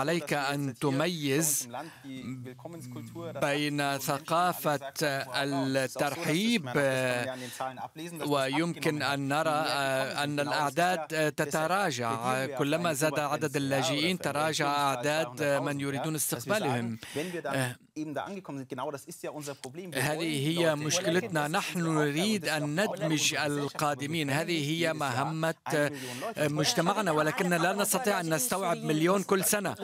عليك أن تميز بين ثقافة الترحيب ويمكن أن نرى أن الأعداد تتراجع كلما زاد عدد اللاجئين تراجع أعداد من يريدون استقبالهم آه. هذه هي مشكلتنا نحن نريد أن ندمج القادمين هذه هي مهمة آه، مجتمعنا ولكننا لا نستطيع أن نستوعب مليون كل سنة